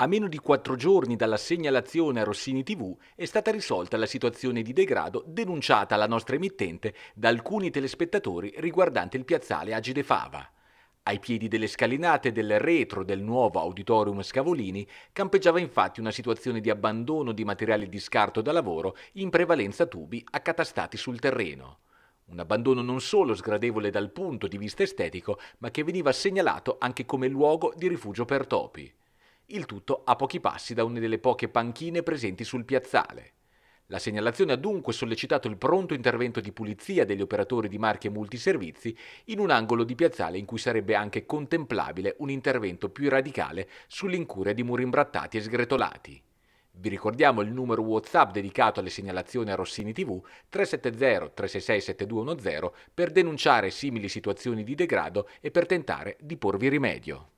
A meno di quattro giorni dalla segnalazione a Rossini TV è stata risolta la situazione di degrado denunciata alla nostra emittente da alcuni telespettatori riguardante il piazzale Agide Fava. Ai piedi delle scalinate del retro del nuovo auditorium Scavolini campeggiava infatti una situazione di abbandono di materiali di scarto da lavoro, in prevalenza tubi accatastati sul terreno. Un abbandono non solo sgradevole dal punto di vista estetico, ma che veniva segnalato anche come luogo di rifugio per topi il tutto a pochi passi da una delle poche panchine presenti sul piazzale. La segnalazione ha dunque sollecitato il pronto intervento di pulizia degli operatori di marche multiservizi in un angolo di piazzale in cui sarebbe anche contemplabile un intervento più radicale sull'incuria di muri imbrattati e sgretolati. Vi ricordiamo il numero WhatsApp dedicato alle segnalazioni a Rossini TV 370 366 7210 per denunciare simili situazioni di degrado e per tentare di porvi rimedio.